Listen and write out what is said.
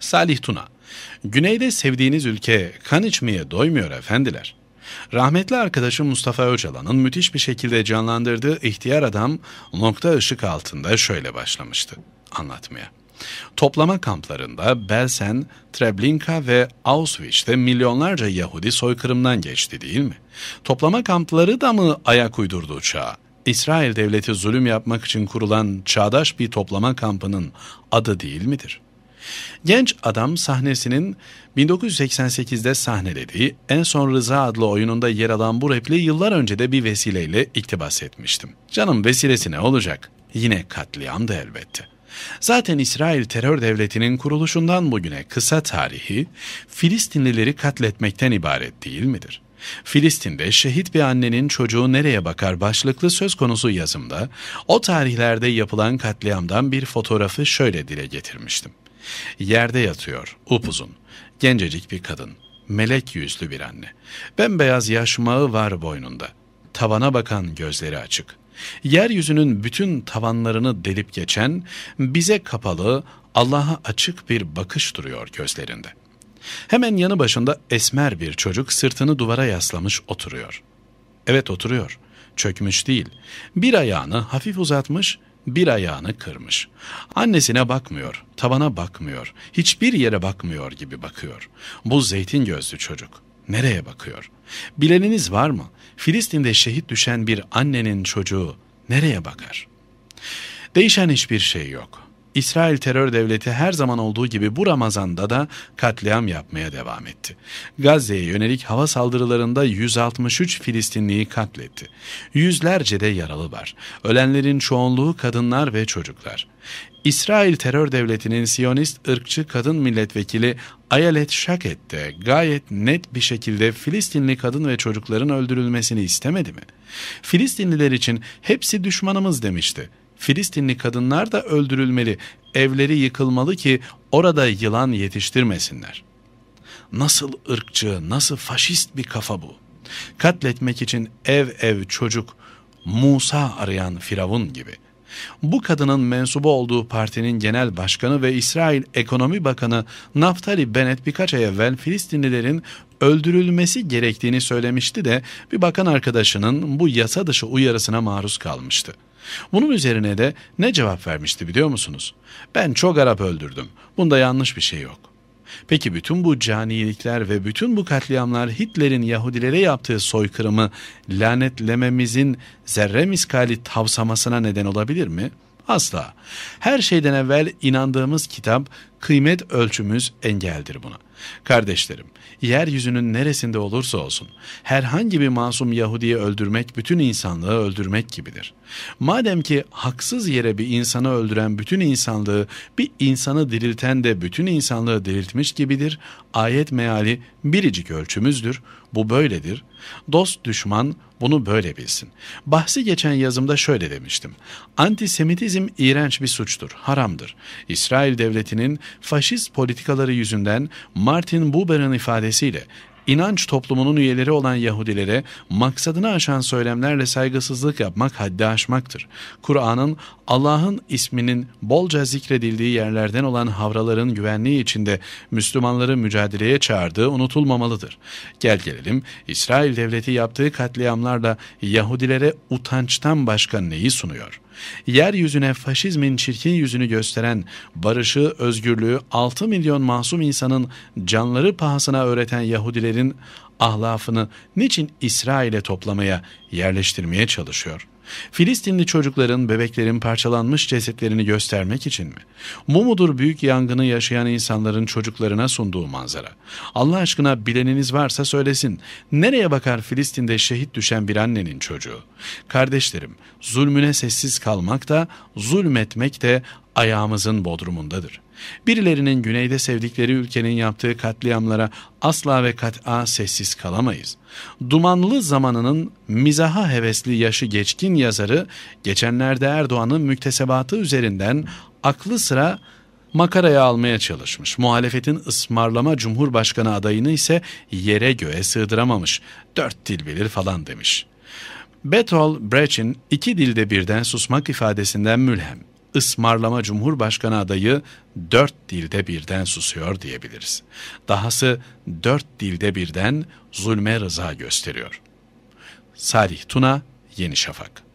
Salih Tuna Güneyde sevdiğiniz ülke kan içmeye doymuyor efendiler. Rahmetli arkadaşım Mustafa Öcalan'ın müthiş bir şekilde canlandırdığı ihtiyar adam nokta ışık altında şöyle başlamıştı anlatmaya. Toplama kamplarında Belsen, Treblinka ve Auschwitz'te milyonlarca Yahudi soykırımdan geçti değil mi? Toplama kampları da mı ayak uydurdu çağa? İsrail devleti zulüm yapmak için kurulan çağdaş bir toplama kampının adı değil midir?'' Genç adam sahnesinin 1988'de sahnelediği En Son Rıza adlı oyununda yer alan bu repliği yıllar önce de bir vesileyle iktibas etmiştim. Canım vesilesi ne olacak? Yine katliamdı elbette. Zaten İsrail terör devletinin kuruluşundan bugüne kısa tarihi Filistinlileri katletmekten ibaret değil midir? Filistin'de şehit bir annenin çocuğu nereye bakar başlıklı söz konusu yazımda o tarihlerde yapılan katliamdan bir fotoğrafı şöyle dile getirmiştim. Yerde yatıyor, upuzun, gencecik bir kadın, melek yüzlü bir anne. Bembeyaz yaşmağı var boynunda tavana bakan gözleri açık. Yeryüzünün bütün tavanlarını delip geçen, bize kapalı, Allah'a açık bir bakış duruyor gözlerinde. Hemen yanı başında esmer bir çocuk sırtını duvara yaslamış oturuyor. Evet oturuyor, çökmüş değil. Bir ayağını hafif uzatmış, bir ayağını kırmış. Annesine bakmıyor, tavana bakmıyor, hiçbir yere bakmıyor gibi bakıyor. Bu zeytin gözlü çocuk nereye bakıyor? Bileniniz var mı? Filistin'de şehit düşen bir annenin çocuğu nereye bakar? Değişen hiçbir şey yok. İsrail terör devleti her zaman olduğu gibi bu Ramazan'da da katliam yapmaya devam etti. Gazze'ye yönelik hava saldırılarında 163 Filistinliyi katletti. Yüzlerce de yaralı var. Ölenlerin çoğunluğu kadınlar ve çocuklar. İsrail terör devletinin Siyonist ırkçı kadın milletvekili Ayelet Şaket de gayet net bir şekilde Filistinli kadın ve çocukların öldürülmesini istemedi mi? Filistinliler için hepsi düşmanımız demişti. Filistinli kadınlar da öldürülmeli, evleri yıkılmalı ki orada yılan yetiştirmesinler. Nasıl ırkçı, nasıl faşist bir kafa bu? Katletmek için ev ev çocuk, Musa arayan Firavun gibi.'' Bu kadının mensubu olduğu partinin genel başkanı ve İsrail Ekonomi Bakanı Naftali Bennett birkaç ay evvel Filistinlilerin öldürülmesi gerektiğini söylemişti de bir bakan arkadaşının bu yasa dışı uyarısına maruz kalmıştı. Bunun üzerine de ne cevap vermişti biliyor musunuz? Ben çok Arap öldürdüm. Bunda yanlış bir şey yok. Peki bütün bu canilikler ve bütün bu katliamlar Hitler'in Yahudilere yaptığı soykırımı lanetlememizin zerre miskali tavsamasına neden olabilir mi? Asla. Her şeyden evvel inandığımız kitap kıymet ölçümüz engeldir buna. Kardeşlerim, yeryüzünün neresinde olursa olsun, herhangi bir masum Yahudi'yi öldürmek bütün insanlığı öldürmek gibidir. Madem ki haksız yere bir insanı öldüren bütün insanlığı, bir insanı dirilten de bütün insanlığı diriltmiş gibidir, ayet meali biricik ölçümüzdür, bu böyledir. Dost düşman bunu böyle bilsin. Bahsi geçen yazımda şöyle demiştim. Antisemitizm iğrenç bir suçtur, haramdır. İsrail devletinin faşist politikaları yüzünden Martin Buber'ın ifadesiyle inanç toplumunun üyeleri olan Yahudilere maksadını aşan söylemlerle saygısızlık yapmak haddi aşmaktır. Kur'an'ın Allah'ın isminin bolca zikredildiği yerlerden olan havraların güvenliği içinde Müslümanları mücadeleye çağırdığı unutulmamalıdır. Gel gelelim İsrail devleti yaptığı katliamlarla Yahudilere utançtan başka neyi sunuyor?'' Yeryüzüne faşizmin çirkin yüzünü gösteren, barışı, özgürlüğü 6 milyon masum insanın canları pahasına öğreten Yahudilerin ahlafını niçin İsrail'e toplamaya, yerleştirmeye çalışıyor?'' Filistinli çocukların, bebeklerin parçalanmış cesetlerini göstermek için mi? Bu mudur büyük yangını yaşayan insanların çocuklarına sunduğu manzara? Allah aşkına bileniniz varsa söylesin. Nereye bakar Filistin'de şehit düşen bir annenin çocuğu? Kardeşlerim, zulmüne sessiz kalmak da, zulmetmek de ayağımızın bodrumundadır. Birilerinin güneyde sevdikleri ülkenin yaptığı katliamlara asla ve kat'a sessiz kalamayız. Dumanlı zamanının mizaha hevesli yaşı geçkin yazarı geçenlerde Erdoğan'ın müktesebatı üzerinden aklı sıra makaraya almaya çalışmış. Muhalefetin ısmarlama cumhurbaşkanı adayını ise yere göğe sığdıramamış. Dört dil bilir falan demiş. Bertolt Brecht'in iki dilde birden susmak ifadesinden mülhem ısmarlama Cumhurbaşkanı adayı dört dilde birden susuyor diyebiliriz. Dahası dört dilde birden zulme rıza gösteriyor. Salih Tuna, Yeni Şafak